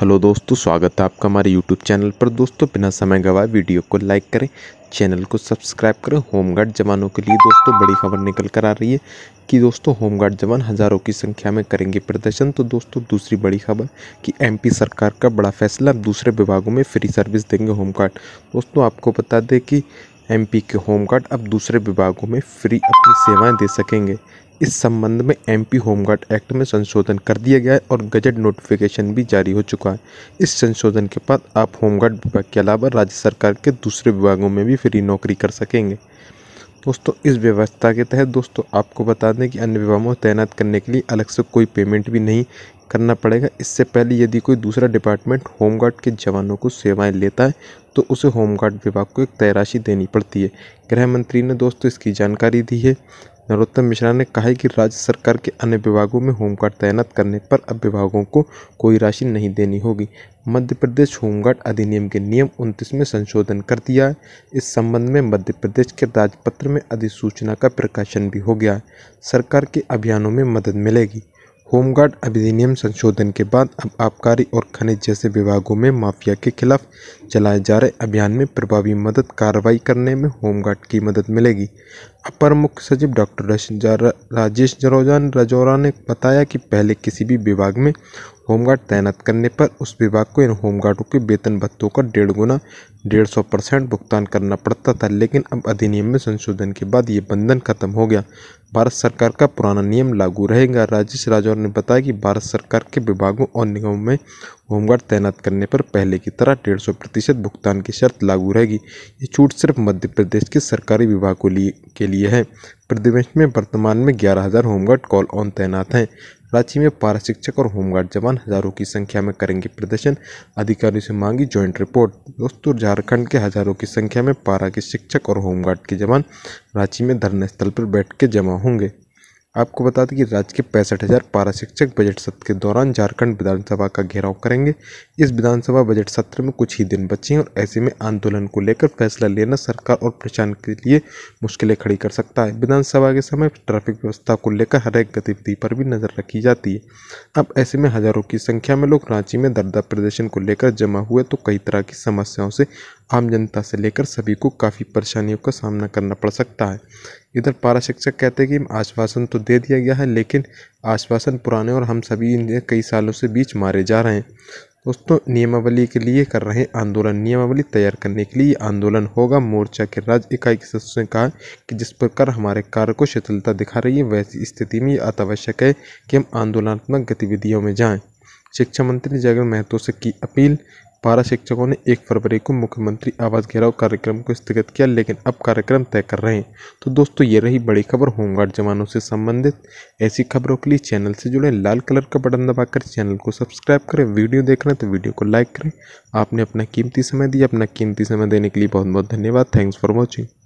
hello दोस्तों स्वागत है आपका हमारे यूट्यूब चैनल पर दोस्तों बिना समय गवाए वीडियो को लाइक करें चैनल को सब्सक्राइब करें होमगार्ड जवानों के लिए दोस्तों बड़ी खबर निकल कर आ रही है कि दोस्तों होमगार्ड जवान हज़ारों की संख्या में करेंगे प्रदर्शन तो दोस्तों दूसरी बड़ी खबर कि एमपी सरकार का बड़ा फैसला दूसरे विभागों में फ्री सर्विस देंगे होमगार्ड दोस्तों आपको बता दें कि एमपी के होमगार्ड अब दूसरे विभागों में फ्री अपनी सेवाएं दे सकेंगे इस संबंध में एमपी होमगार्ड एक्ट में संशोधन कर दिया गया है और गजट नोटिफिकेशन भी जारी हो चुका है इस संशोधन के बाद आप होमगार्ड विभाग के अलावा राज्य सरकार के दूसरे विभागों में भी फ्री नौकरी कर सकेंगे दोस्तों इस व्यवस्था के तहत दोस्तों आपको बता दें कि अन्य विभागों में तैनात करने के लिए अलग से कोई पेमेंट भी नहीं करना पड़ेगा इससे पहले यदि कोई दूसरा डिपार्टमेंट होमगार्ड के जवानों को सेवाएं लेता है तो उसे होमगार्ड विभाग को एक तय राशि देनी पड़ती है गृह मंत्री ने दोस्तों इसकी जानकारी दी है नरोत्तम मिश्रा ने कहा है कि राज्य सरकार के अन्य विभागों में होमगार्ड तैनात करने पर अब विभागों को कोई राशि नहीं देनी होगी मध्य प्रदेश होमगार्ड अधिनियम के नियम उनतीस में संशोधन कर दिया है इस संबंध में मध्य प्रदेश के राजपत्र में अधिसूचना का प्रकाशन भी हो गया है सरकार के अभियानों में मदद मिलेगी होमगार्ड अधिनियम संशोधन के बाद अब आबकारी और खनिज जैसे विभागों में माफिया के खिलाफ चलाए जा रहे अभियान में प्रभावी मदद कार्रवाई करने में होमगार्ड की मदद मिलेगी अपर मुख्य सचिव डॉक्टर राजेश जरोजान राजौरा ने बताया कि पहले किसी भी विभाग में होमगार्ड तैनात करने पर उस विभाग को इन होमगार्डों के वेतन भत्तों का डेढ़ गुना डेढ़ सौ परसेंट भुगतान करना पड़ता था लेकिन अब अधिनियम में संशोधन के बाद ये बंधन खत्म हो गया भारत सरकार का पुराना नियम लागू रहेगा राजेश राजौर ने बताया कि भारत सरकार के विभागों और निगमों में होमगार्ड तैनात करने पर पहले की तरह डेढ़ सौ प्रतिशत भुगतान की शर्त लागू रहेगी ये छूट सिर्फ मध्य प्रदेश के सरकारी विभाग को लिए के लिए है प्रदेश में वर्तमान में ग्यारह हज़ार होमगार्ड कॉल ऑन तैनात हैं रांची में पारा शिक्षक और होमगार्ड जवान हजारों की संख्या में करेंगे प्रदर्शन अधिकारियों से मांगी ज्वाइंट रिपोर्ट दोस्तों झारखंड के हजारों की संख्या में पारा के शिक्षक और होमगार्ड के जवान रांची में धरना स्थल पर बैठ के जमा होंगे आपको बता दें कि राज्य के पैंसठ हज़ार पारा शिक्षक बजट सत्र के दौरान झारखंड विधानसभा का घेराव करेंगे इस विधानसभा बजट सत्र में कुछ ही दिन बचे हैं और ऐसे में आंदोलन को लेकर फैसला लेना सरकार और प्रशासन के लिए मुश्किलें खड़ी कर सकता है विधानसभा के समय ट्रैफिक व्यवस्था को लेकर हर एक गतिविधि पर भी नज़र रखी जाती है अब ऐसे में हज़ारों की संख्या में लोग रांची में दर्दा प्रदर्शन को लेकर जमा हुए तो कई तरह की समस्याओं से आम जनता से लेकर सभी को काफ़ी परेशानियों का सामना करना पड़ सकता है इधर पारा शिक्षक कहते हैं कि आश्वासन तो दे दिया गया है लेकिन आश्वासन पुराने और हम सभी इन्हें कई सालों से बीच मारे जा रहे हैं दोस्तों नियमावली के लिए कर रहे आंदोलन नियमावली तैयार करने के लिए आंदोलन होगा मोर्चा के राज्य इकाई के सदस्यों ने कहा कि जिस प्रकार हमारे कार्य को शिथिलता दिखा रही है वैसी स्थिति में ये अत्यावश्यक है कि हम आंदोलनात्मक गतिविधियों में जाएं शिक्षा मंत्री जगन महतो से की अपील पारा शिक्षकों ने एक फरवरी को मुख्यमंत्री आवास घेराव कार्यक्रम को स्थगित किया लेकिन अब कार्यक्रम तय कर रहे हैं तो दोस्तों ये रही बड़ी खबर होमगार्ड जवानों से संबंधित ऐसी खबरों के लिए चैनल से जुड़े लाल कलर का बटन दबाकर चैनल को सब्सक्राइब करें वीडियो देख रहे हैं तो वीडियो को लाइक करें आपने अपना कीमती समय दिया अपना कीमती समय देने के लिए बहुत बहुत धन्यवाद थैंक्स फॉर वॉचिंग